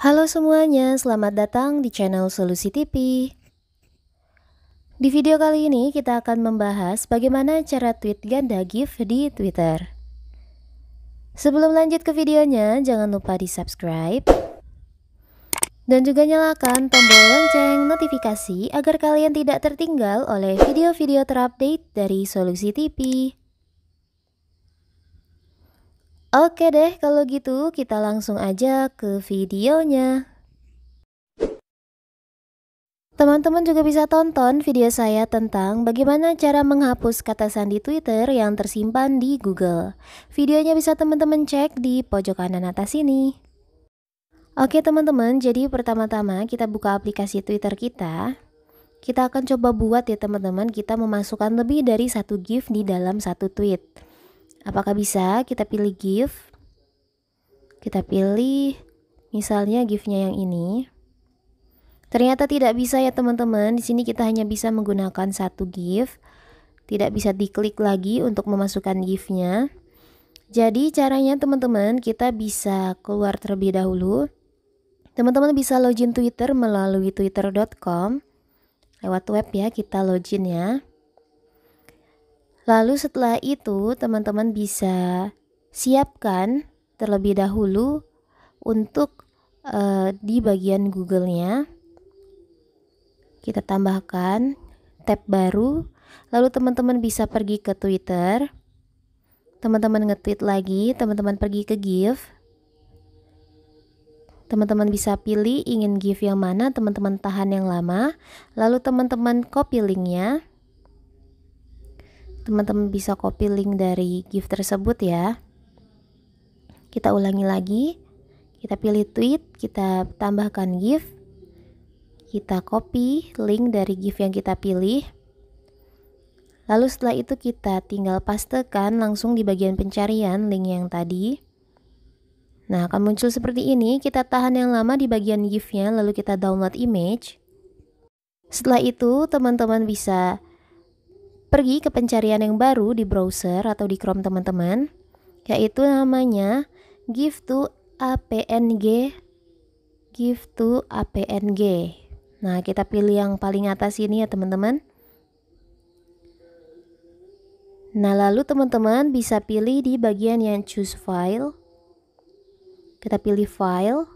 Halo semuanya, selamat datang di channel Solusi TV. Di video kali ini kita akan membahas bagaimana cara tweet ganda GIF di Twitter. Sebelum lanjut ke videonya, jangan lupa di subscribe dan juga nyalakan tombol lonceng notifikasi agar kalian tidak tertinggal oleh video-video terupdate dari Solusi TV. Oke deh, kalau gitu kita langsung aja ke videonya. Teman-teman juga bisa tonton video saya tentang bagaimana cara menghapus kata sandi Twitter yang tersimpan di Google. Videonya bisa teman-teman cek di pojok kanan atas ini. Oke teman-teman, jadi pertama-tama kita buka aplikasi Twitter kita. Kita akan coba buat ya teman-teman, kita memasukkan lebih dari satu GIF di dalam satu tweet apakah bisa kita pilih gift kita pilih misalnya giftnya yang ini ternyata tidak bisa ya teman-teman di sini kita hanya bisa menggunakan satu gift tidak bisa diklik lagi untuk memasukkan giftnya jadi caranya teman-teman kita bisa keluar terlebih dahulu teman-teman bisa login Twitter melalui twitter.com lewat web ya kita login ya Lalu setelah itu teman-teman bisa siapkan terlebih dahulu untuk uh, di bagian Google-nya. Kita tambahkan tab baru, lalu teman-teman bisa pergi ke Twitter. Teman-teman nge-tweet lagi, teman-teman pergi ke GIF. Teman-teman bisa pilih ingin GIF yang mana, teman-teman tahan yang lama, lalu teman-teman copy linknya teman-teman bisa copy link dari gift tersebut ya. Kita ulangi lagi, kita pilih tweet, kita tambahkan gift, kita copy link dari gift yang kita pilih. Lalu setelah itu kita tinggal pastekan langsung di bagian pencarian link yang tadi. Nah, akan muncul seperti ini, kita tahan yang lama di bagian GIF-nya, lalu kita download image. Setelah itu, teman-teman bisa Pergi ke pencarian yang baru di browser atau di Chrome teman-teman, yaitu namanya give to apng give to apng. Nah, kita pilih yang paling atas ini ya, teman-teman. Nah, lalu teman-teman bisa pilih di bagian yang choose file. Kita pilih file.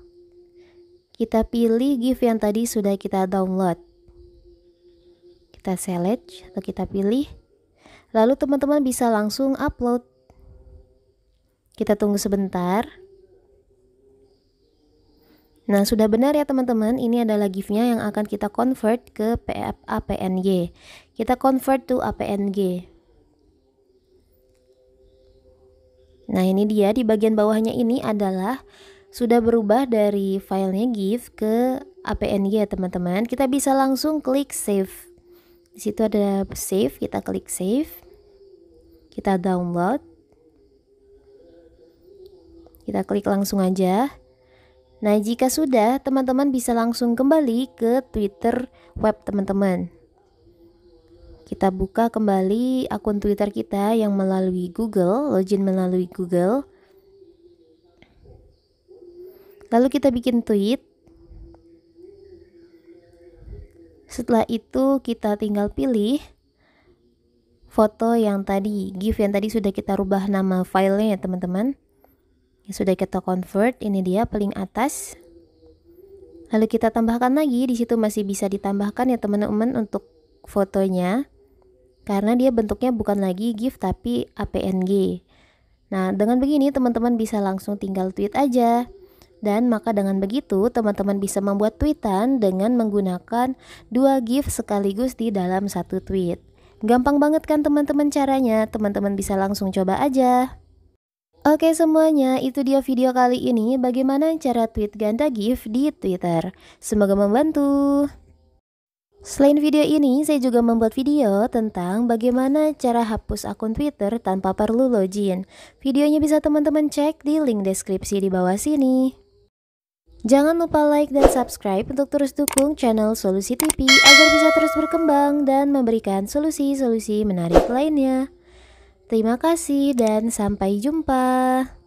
Kita pilih GIF yang tadi sudah kita download kita select atau kita pilih lalu teman-teman bisa langsung upload kita tunggu sebentar Nah sudah benar ya teman-teman ini adalah gifnya yang akan kita convert ke APNG kita convert to APNG Nah ini dia di bagian bawahnya ini adalah sudah berubah dari filenya GIF ke APNG ya teman-teman kita bisa langsung klik save di situ ada save, kita klik save. Kita download. Kita klik langsung aja. Nah, jika sudah, teman-teman bisa langsung kembali ke Twitter web teman-teman. Kita buka kembali akun Twitter kita yang melalui Google, login melalui Google. Lalu kita bikin tweet Setelah itu kita tinggal pilih foto yang tadi, GIF yang tadi sudah kita rubah nama filenya ya teman-teman. Ya, sudah kita convert, ini dia paling atas. Lalu kita tambahkan lagi, di situ masih bisa ditambahkan ya teman-teman untuk fotonya. Karena dia bentuknya bukan lagi GIF tapi APNG. Nah, dengan begini teman-teman bisa langsung tinggal tweet aja. Dan maka dengan begitu teman-teman bisa membuat tweetan dengan menggunakan dua GIF sekaligus di dalam satu tweet. Gampang banget kan teman-teman caranya, teman-teman bisa langsung coba aja. Oke semuanya, itu dia video kali ini bagaimana cara tweet ganda GIF di Twitter. Semoga membantu. Selain video ini, saya juga membuat video tentang bagaimana cara hapus akun Twitter tanpa perlu login. Videonya bisa teman-teman cek di link deskripsi di bawah sini. Jangan lupa like dan subscribe untuk terus dukung channel Solusi TV agar bisa terus berkembang dan memberikan solusi-solusi menarik lainnya. Terima kasih dan sampai jumpa.